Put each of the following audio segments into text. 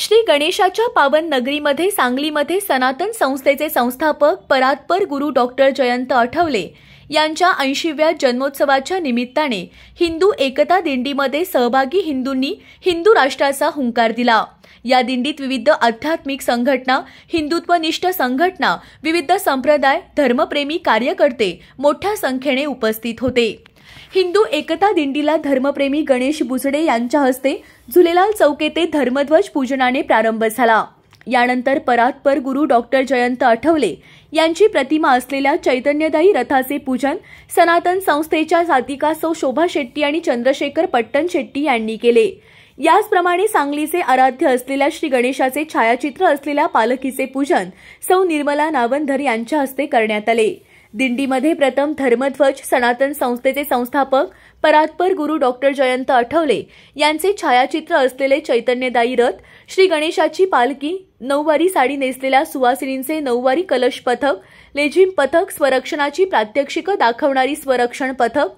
श्री गणेशाच्या पावन नगरीमध्ये सांगलीमध्ये सनातन संस्थेचे संस्थापक परात्पर गुरु डॉक्टर जयंत आठवले यांच्या ऐंशीव्या जन्मोत्सवाच्या निमित्ताने हिंदू एकता दिंडीमध्ये सहभागी हिंदूंनी हिंदू राष्ट्राचा हुंकार दिला या दिंडीत विविध आध्यात्मिक संघटना हिंदुत्वनिष्ठ संघटना विविध संप्रदाय धर्मप्रेमी कार्यकर्ते मोठ्या संख्येने उपस्थित होते हिंदू एकता दिंडीला धर्मप्रेमी गणेश बुजडे यांच्या हस्ते झुलेलाल चौक धर्मध्वज पूजनाने प्रारंभ झाला यानंतर परात्पर गुरु डॉक्टर जयंत आठवले यांची प्रतिमा असलेल्या चैतन्यदायी रथाचे पूजन सनातन संस्थेच्या जातिका सौ शोभा शेट्टी आणि चंद्रशेखर पट्टन शेट्टी यांनी केले याचप्रमाणे सांगलीचे आराध्य असलेल्या श्री गणेशाचे छायाचित्र असलेल्या पालखीचे पूजन सौ निर्मला नावंधर यांच्या हस्ते करण्यात आले दिंडीमध्ये प्रथम धर्मध्वज सनातन संस्थेचे संस्थापक परात्पर गुरु डॉक्टर जयंत आठवले यांचे छायाचित्र असलेले चैतन्यदायी रथ श्री गणेशाची पालखी नऊवारी साडी नेसलेल्या सुवासिनींचे नऊवारी कलश पथक लेझिम पथक स्वरक्षणाची प्रात्यक्षिकं दाखवणारी स्वरक्षण पथक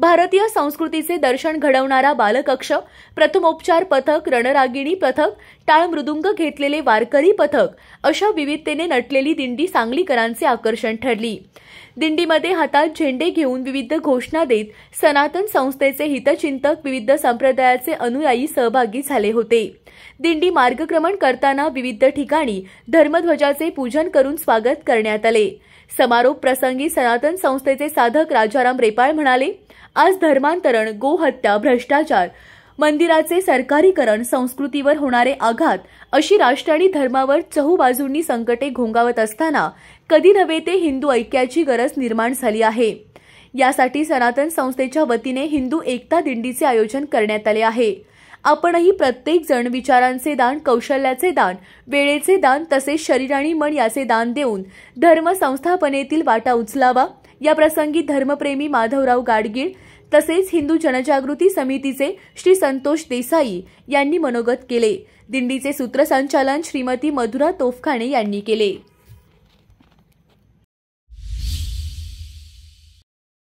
भारतीय संस्कृतीचे दर्शन घडवणारा बालकक्ष प्रथमोपचार पथक रणरागिणी पथक टाळ मृदुंग घेतलेले वारकरी पथक अशा विविधतेने नटलेली दिंडी सांगलीकरांचे आकर्षण ठरली दिंडीमध्ये हातात झेंडे घेऊन विविध घोषणा देत सनातन संस्थेचे हितचिंतक विविध संप्रदायाचे अनुयायी सहभागी झाले होते दिंडी मार्गक्रमण करताना विविध ठिकाणी धर्मध्वजाचे पूजन करून स्वागत करण्यात आले समारोप प्रसंगी सनातन संस्थेचे साधक राजाराम रेपाळ म्हणाले आज धर्मांतरण गोहत्या भ्रष्टाचार मंदिराचे सरकारीकरण संस्कृतीवर होणारे आघात अशी राष्ट्र आणि धर्मावर चहूबाजूंनी संकटे घोंगावत असताना कधी नव्हे ते हिंदू ऐक्याची गरज निर्माण झाली आहे यासाठी सनातन संस्थेच्या वतीने हिंदू एकता दिंडीचे आयोजन करण्यात आले आहे आपणही प्रत्येकजण विचारांचे दान कौशल्याचे दान वेळेचे दान तसेच शरीर आणि मन याचे दान देऊन धर्मसंस्थापनेतील वाटा उचलावा या प्रसंगी धर्मप्रेमी माधवराव गाडगीळ तसेच हिंदू जनजागृती समितीचे श्री संतोष देसाई यांनी मनोगत केले दिंडीचे सूत्रसंचालन श्रीमती मधुरा तोफखाणे यांनी केले